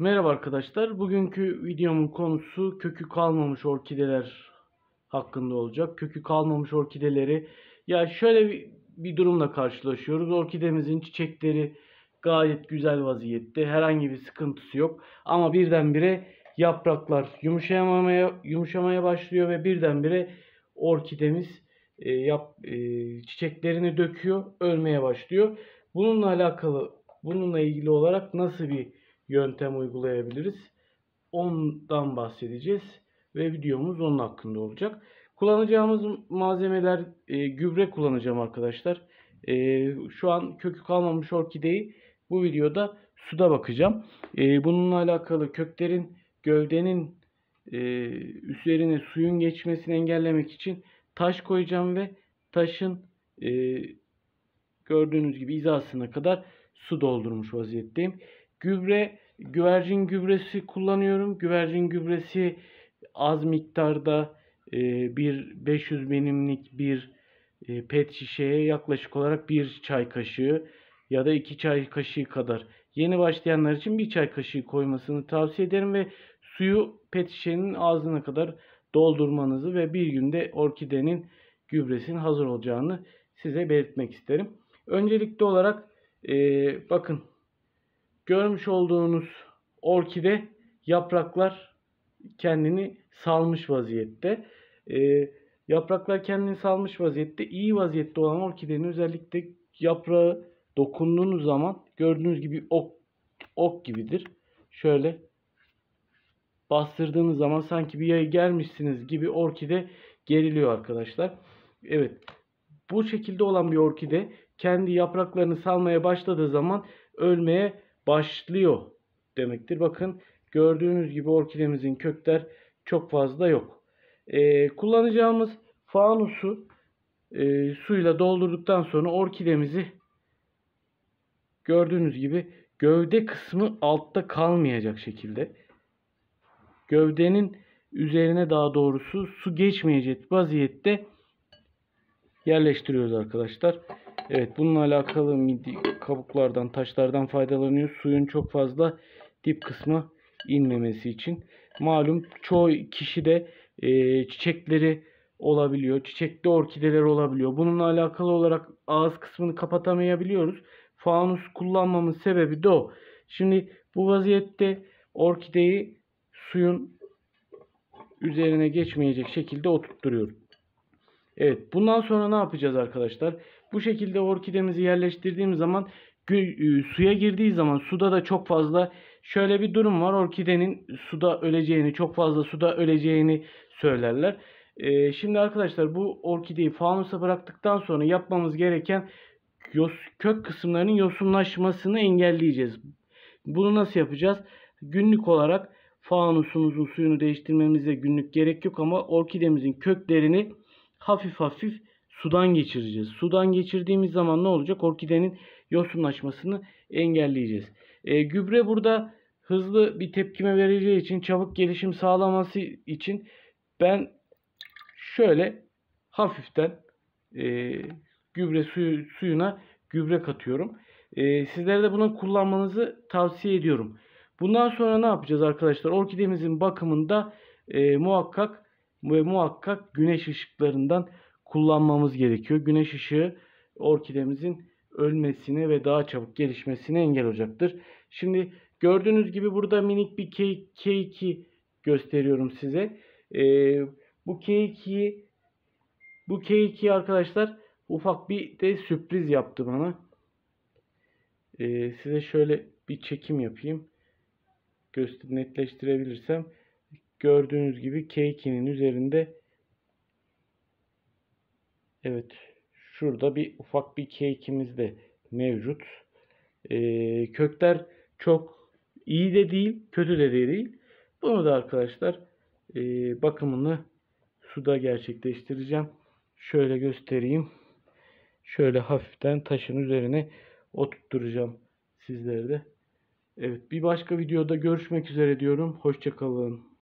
Merhaba arkadaşlar. Bugünkü videomun konusu kökü kalmamış orkideler hakkında olacak. Kökü kalmamış orkideleri ya şöyle bir, bir durumla karşılaşıyoruz. Orkidemizin çiçekleri gayet güzel vaziyette. Herhangi bir sıkıntısı yok. Ama birdenbire yapraklar yumuşamaya yumuşamaya başlıyor ve birdenbire orkidemiz e, yap, e, çiçeklerini döküyor, ölmeye başlıyor. Bununla alakalı, bununla ilgili olarak nasıl bir yöntem uygulayabiliriz. Ondan bahsedeceğiz ve videomuz onun hakkında olacak. Kullanacağımız malzemeler e, gübre kullanacağım arkadaşlar. E, şu an kökü kalmamış orkideyi bu videoda suda bakacağım. E, bununla alakalı köklerin gövdenin e, üzerine suyun geçmesini engellemek için taş koyacağım ve taşın e, gördüğünüz gibi hizasına kadar su doldurmuş vaziyetteyim. Gübre, güvercin gübresi kullanıyorum. Güvercin gübresi az miktarda e, bir 500 milimlik bir e, pet şişeye yaklaşık olarak bir çay kaşığı ya da iki çay kaşığı kadar. Yeni başlayanlar için bir çay kaşığı koymasını tavsiye ederim ve suyu pet şişenin ağzına kadar doldurmanızı ve bir günde orkidenin gübresinin hazır olacağını size belirtmek isterim. Öncelikli olarak e, bakın Görmüş olduğunuz orkide yapraklar kendini salmış vaziyette. E, yapraklar kendini salmış vaziyette. İyi vaziyette olan orkidenin özellikle yaprağı dokunduğunuz zaman gördüğünüz gibi ok, ok gibidir. Şöyle bastırdığınız zaman sanki bir yaya gelmişsiniz gibi orkide geriliyor arkadaşlar. Evet bu şekilde olan bir orkide kendi yapraklarını salmaya başladığı zaman ölmeye başlıyor demektir. Bakın gördüğünüz gibi orkidemizin kökler çok fazla yok. Ee, kullanacağımız fanusu e, suyla doldurduktan sonra orkidemizi gördüğünüz gibi gövde kısmı altta kalmayacak şekilde gövdenin üzerine daha doğrusu su geçmeyecek vaziyette yerleştiriyoruz arkadaşlar. Evet bununla alakalı midi kabuklardan taşlardan faydalanıyor. Suyun çok fazla dip kısmı inmemesi için. Malum çoğu kişi de e, çiçekleri olabiliyor. Çiçekli orkideler olabiliyor. Bununla alakalı olarak ağız kısmını kapatamayabiliyoruz. Fanus kullanmamın sebebi de o. Şimdi bu vaziyette orkideyi suyun üzerine geçmeyecek şekilde oturtturuyorum. Evet bundan sonra ne yapacağız arkadaşlar? Bu şekilde orkidemizi yerleştirdiğim zaman e, suya girdiği zaman suda da çok fazla şöyle bir durum var. Orkidenin suda öleceğini, çok fazla suda öleceğini söylerler. Ee, şimdi arkadaşlar bu orkideyi fanusa bıraktıktan sonra yapmamız gereken yos, kök kısımlarının yosunlaşmasını engelleyeceğiz. Bunu nasıl yapacağız? Günlük olarak fanusumuzun suyunu değiştirmemize günlük gerek yok ama orkidemizin köklerini hafif hafif sudan geçireceğiz. Sudan geçirdiğimiz zaman ne olacak? Orkidenin yosunlaşmasını engelleyeceğiz. E, gübre burada hızlı bir tepkime vereceği için çabuk gelişim sağlaması için ben şöyle hafiften e, gübre suyu, suyuna gübre katıyorum. E, sizlere de bunu kullanmanızı tavsiye ediyorum. Bundan sonra ne yapacağız arkadaşlar? Orkidemizin bakımında e, muhakkak ve muhakkak güneş ışıklarından kullanmamız gerekiyor. Güneş ışığı orkidemizin ölmesine ve daha çabuk gelişmesine engel olacaktır. Şimdi gördüğünüz gibi burada minik bir K, k gösteriyorum size. Ee, bu k bu k arkadaşlar ufak bir de sürpriz yaptı bana. Ee, size şöyle bir çekim yapayım. Göster netleştirebilirsem. Gördüğünüz gibi K2'nin üzerinde evet şurada bir ufak bir K2'miz de mevcut. Ee, kökler çok iyi de değil, kötü de değil. Bunu da arkadaşlar e, bakımını suda gerçekleştireceğim. Şöyle göstereyim. Şöyle hafiften taşın üzerine oturtturacağım sizlere de. Evet bir başka videoda görüşmek üzere diyorum. Hoşçakalın.